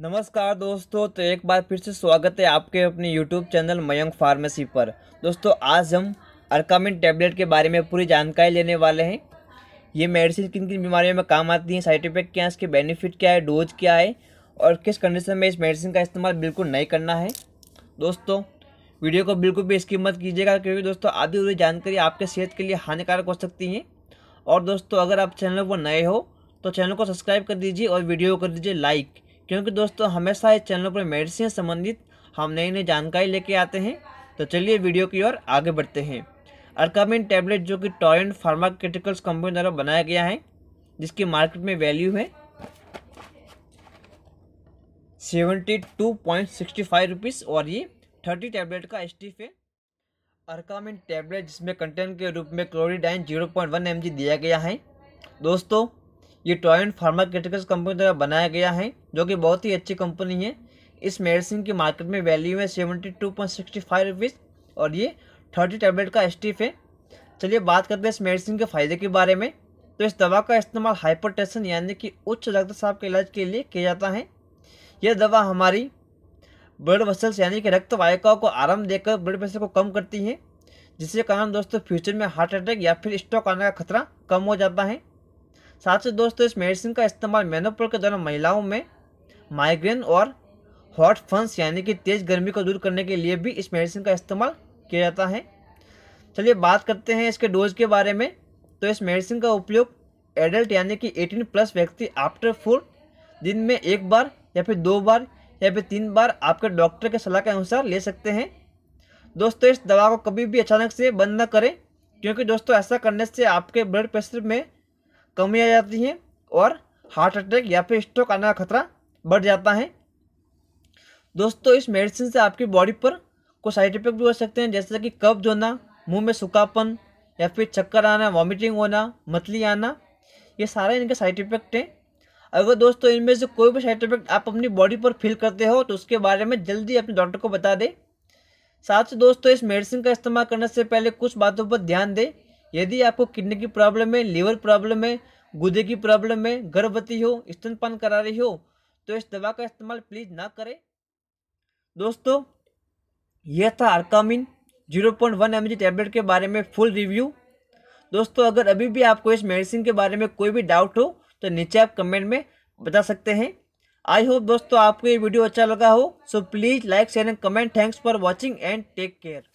नमस्कार दोस्तों तो एक बार फिर से स्वागत है आपके अपने यूट्यूब चैनल मयंक फार्मेसी पर दोस्तों आज हम अर्कामिन टैबलेट के बारे में पूरी जानकारी लेने वाले हैं ये मेडिसिन किन किन बीमारियों में काम आती है साइड इफेक्ट क्या है इसके बेनिफिट क्या है डोज क्या है और किस कंडीशन में इस मेडिसिन का इस्तेमाल बिल्कुल नहीं करना है दोस्तों वीडियो को बिल्कुल भी इसकी मत कीजिएगा क्योंकि दोस्तों आधी पूरी जानकारी आपके सेहत के लिए हानिकारक हो सकती है और दोस्तों अगर आप चैनल पर नए हो तो चैनल को सब्सक्राइब कर दीजिए और वीडियो कर दीजिए लाइक क्योंकि दोस्तों हमेशा इस चैनल पर मेडिसिन संबंधित हम नई नई जानकारी लेके आते हैं तो चलिए वीडियो की ओर आगे बढ़ते हैं अर्कामिन टैबलेट जो कि टॉरेंट फार्माक्यूटिकल्स कंपनी द्वारा बनाया गया है जिसकी मार्केट में वैल्यू है seventy two point sixty five rupees और ये थर्टी टैबलेट का स्टीफ है अर्कामिन टैबलेट जिसमें कंटेंट के रूप में chlorhexidine zero point one M दिया गया है दोस्तों ये टॉयन फार्माक्यूटिकल्स कंपनी द्वारा बनाया गया है जो कि बहुत ही अच्छी कंपनी है इस मेडिसिन की मार्केट में वैल्यू है seventy two point sixty five rupees और ये थर्टी टैबलेट का स्टीफ है चलिए बात करते हैं इस मेडिसिन के फ़ायदे के बारे में तो इस दवा का इस्तेमाल हाइपरटेंशन यानी कि उच्च रक्तचाप के इलाज के लिए किया जाता है यह दवा हमारी ब्लड वसल्स यानी कि रक्त वायिकाओं को आराम देकर ब्लड प्रेशर को कम करती है जिसके कारण दोस्तों फ्यूचर में हार्ट अटैक या फिर स्ट्रोक आने का खतरा कम हो जाता है साथ ही दोस्तों इस मेडिसिन का इस्तेमाल मेनोपोल के दौरान महिलाओं में माइग्रेन और हॉट फंस यानी कि तेज़ गर्मी को दूर करने के लिए भी इस मेडिसिन का इस्तेमाल किया जाता है चलिए बात करते हैं इसके डोज के बारे में तो इस मेडिसिन का उपयोग एडल्ट यानी कि 18 प्लस व्यक्ति आफ्टर फोर दिन में एक बार या फिर दो बार या फिर तीन बार आपके डॉक्टर के सलाह के अनुसार ले सकते हैं दोस्तों इस दवा को कभी भी अचानक से बंद न करें क्योंकि दोस्तों ऐसा करने से आपके ब्लड प्रेशर में कमी आ जाती है और हार्ट अटैक या फिर स्ट्रोक आने का खतरा बढ़ जाता है दोस्तों इस मेडिसिन से आपकी बॉडी पर कुछ साइड इफेक्ट भी हो सकते हैं जैसे कि कब्ज होना मुंह में सूखापन या फिर चक्कर आना वॉमिटिंग होना मतली आना ये सारे इनके साइड इफेक्ट हैं अगर दोस्तों इनमें से कोई भी साइड इफेक्ट आप अपनी बॉडी पर फील करते हो तो उसके बारे में जल्दी अपने डॉक्टर को बता दें साथ ही दोस्तों इस मेडिसिन का इस्तेमाल करने से पहले कुछ बातों पर ध्यान दें यदि आपको किडनी की प्रॉब्लम है लीवर प्रॉब्लम है गुदे की प्रॉब्लम है गर्भवती हो स्तनपान करा रही हो तो इस दवा का इस्तेमाल प्लीज़ ना करें दोस्तों यह था आर्कामिन 0.1 पॉइंट वन टैबलेट के बारे में फुल रिव्यू दोस्तों अगर अभी भी आपको इस मेडिसिन के बारे में कोई भी डाउट हो तो नीचे आप कमेंट में बता सकते हैं आई होप दोस्तों आपको ये वीडियो अच्छा लगा हो so please like share and comment thanks for watching and take care